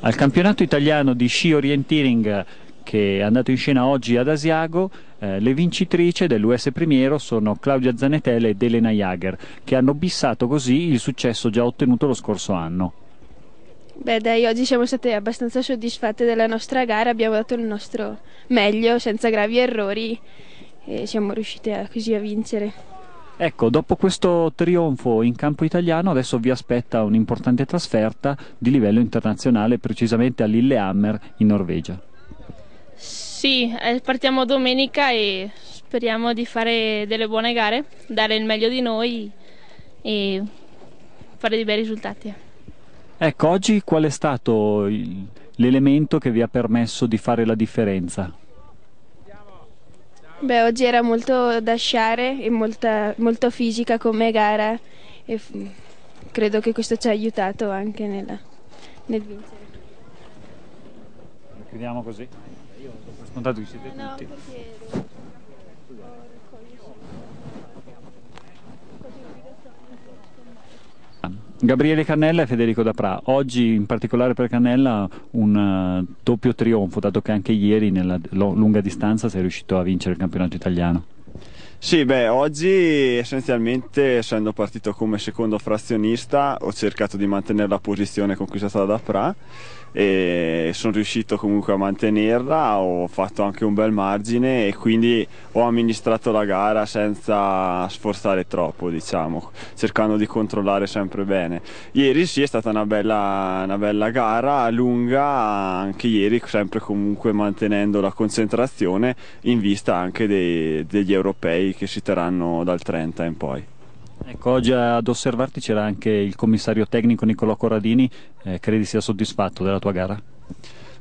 Al campionato italiano di sci orienteering che è andato in scena oggi ad Asiago, eh, le vincitrici dell'US Primiero sono Claudia Zanetele ed Elena Jager, che hanno bissato così il successo già ottenuto lo scorso anno. Beh dai, oggi siamo state abbastanza soddisfatte della nostra gara, abbiamo dato il nostro meglio, senza gravi errori e siamo riuscite così a vincere. Ecco, dopo questo trionfo in campo italiano adesso vi aspetta un'importante trasferta di livello internazionale, precisamente a Lillehammer in Norvegia. Sì, eh, partiamo domenica e speriamo di fare delle buone gare, dare il meglio di noi e fare dei bei risultati. Ecco, oggi qual è stato l'elemento che vi ha permesso di fare la differenza? Beh, oggi era molto da sciare e molta, molto fisica come gara e credo che questo ci ha aiutato anche nella, nel vincere. Chiudiamo così. Io ho scontato che siete no, tutti. Perché... Gabriele Cannella e Federico Dapra. Oggi in particolare per Cannella un eh, doppio trionfo, dato che anche ieri nella lunga distanza sei riuscito a vincere il campionato italiano. Sì, beh, oggi essenzialmente essendo partito come secondo frazionista ho cercato di mantenere la posizione conquistata da Pra e sono riuscito comunque a mantenerla, ho fatto anche un bel margine e quindi ho amministrato la gara senza sforzare troppo, diciamo, cercando di controllare sempre bene. Ieri sì è stata una bella, una bella gara, lunga, anche ieri sempre comunque mantenendo la concentrazione in vista anche dei, degli europei che si terranno dal 30 in poi. Ecco, oggi ad osservarti c'era anche il commissario tecnico Niccolò Corradini, eh, credi sia soddisfatto della tua gara?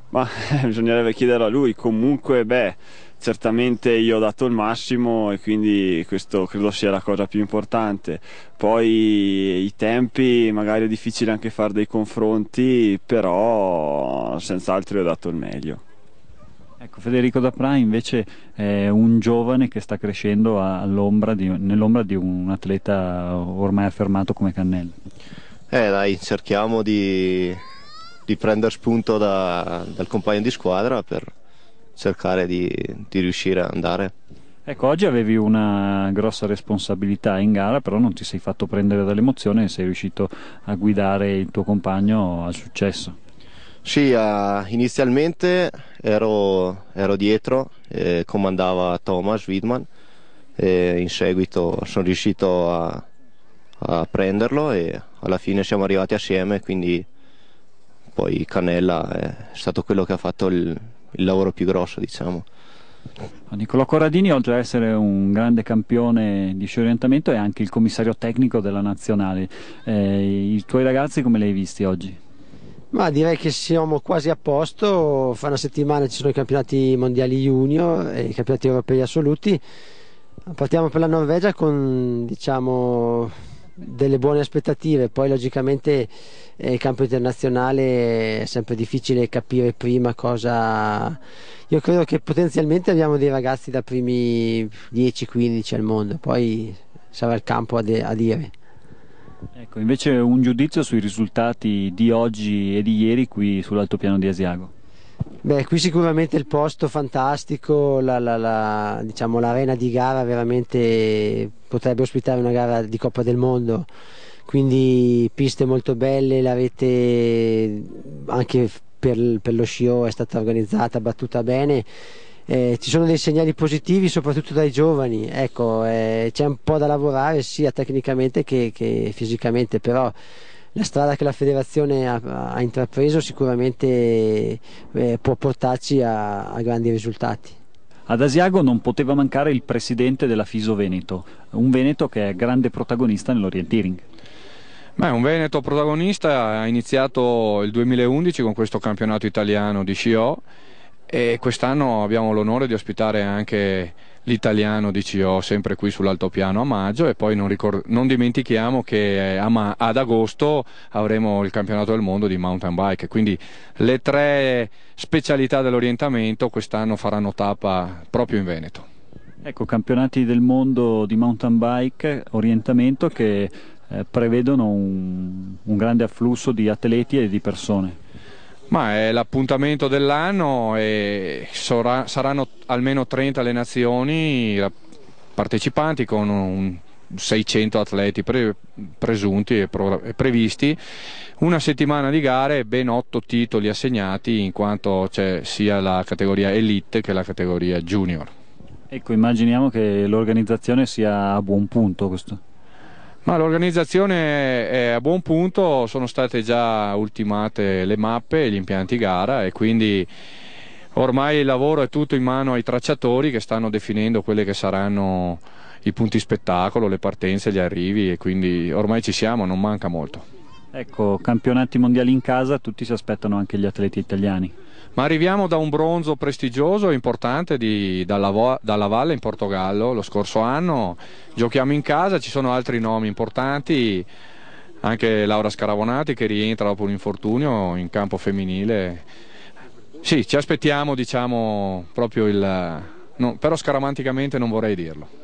Ma eh, bisognerebbe chiederlo a lui, comunque beh, certamente io ho dato il massimo e quindi questo credo sia la cosa più importante. Poi i tempi, magari è difficile anche fare dei confronti, però senz'altro io ho dato il meglio. Ecco, Federico Dapra invece è un giovane che sta crescendo nell'ombra di un atleta ormai affermato come Cannella. Eh dai, cerchiamo di, di prendere spunto da, dal compagno di squadra per cercare di, di riuscire ad andare. Ecco, oggi avevi una grossa responsabilità in gara, però non ti sei fatto prendere dall'emozione e sei riuscito a guidare il tuo compagno al successo. Sì, uh, inizialmente ero, ero dietro, eh, comandava Thomas Widman e in seguito sono riuscito a, a, prenderlo e alla fine siamo arrivati assieme, quindi poi Canella è stato quello che ha fatto il, il lavoro più grosso, diciamo. Nicolò Corradini, oltre ad essere un grande campione di sci orientamento, è anche il commissario tecnico della nazionale. Eh, I tuoi ragazzi come li hai visti oggi? Ma direi che siamo quasi a posto, fra una settimana ci sono i campionati mondiali junior e i campionati europei assoluti. Partiamo per la Norvegia con diciamo, delle buone aspettative, poi logicamente eh, il campo internazionale è sempre difficile capire prima cosa... Io credo che potenzialmente abbiamo dei ragazzi da primi 10-15 al mondo, poi sarà il campo a, a dire. Ecco, invece un giudizio sui risultati di oggi e di ieri qui sull'altopiano di Asiago. Beh, qui sicuramente il posto fantastico, l'arena la, la, diciamo, di gara veramente potrebbe ospitare una gara di Coppa del Mondo, quindi piste molto belle, la rete anche per, per lo scio è stata organizzata, battuta bene eh, ci sono dei segnali positivi soprattutto dai giovani, ecco, eh, c'è un po' da lavorare sia tecnicamente che, che fisicamente, però la strada che la federazione ha, ha intrapreso sicuramente eh, può portarci a, a grandi risultati. Ad Asiago non poteva mancare il presidente della Fiso Veneto, un Veneto che è grande protagonista nell'orienteering. Beh, un Veneto protagonista ha iniziato il 2011 con questo campionato italiano di sci e quest'anno abbiamo l'onore di ospitare anche l'italiano DCO sempre qui sull'altopiano a maggio e poi non, ricord- non dimentichiamo che eh, ad agosto avremo il campionato del mondo di mountain bike quindi le tre specialità dell'orientamento quest'anno faranno tappa proprio in Veneto Ecco, campionati del mondo di mountain bike, orientamento che eh, prevedono un, un grande afflusso di atleti e di persone. Ma è l'appuntamento dell'anno e saranno almeno 30 le nazioni partecipanti con 600 atleti presunti e, previsti, una settimana di gare e ben 8 titoli assegnati in quanto c'è sia la categoria elite che la categoria junior. Ecco, immaginiamo che l'organizzazione sia a buon punto questo. Ma l'organizzazione è a buon punto, sono state già ultimate le mappe, e gli impianti gara e quindi ormai il lavoro è tutto in mano ai tracciatori che stanno definendo quelli che saranno i punti spettacolo, le partenze, gli arrivi e quindi ormai ci siamo, non manca molto. Ecco, campionati mondiali in casa, tutti si aspettano anche gli atleti italiani. Ma arriviamo da un bronzo prestigioso e importante di, dalla, dalla, Valle in Portogallo lo scorso anno. Giochiamo in casa, ci sono altri nomi importanti, anche Laura Scaravonati che rientra dopo un infortunio in campo femminile. Sì, ci aspettiamo, diciamo, proprio il... No, però scaramanticamente non vorrei dirlo.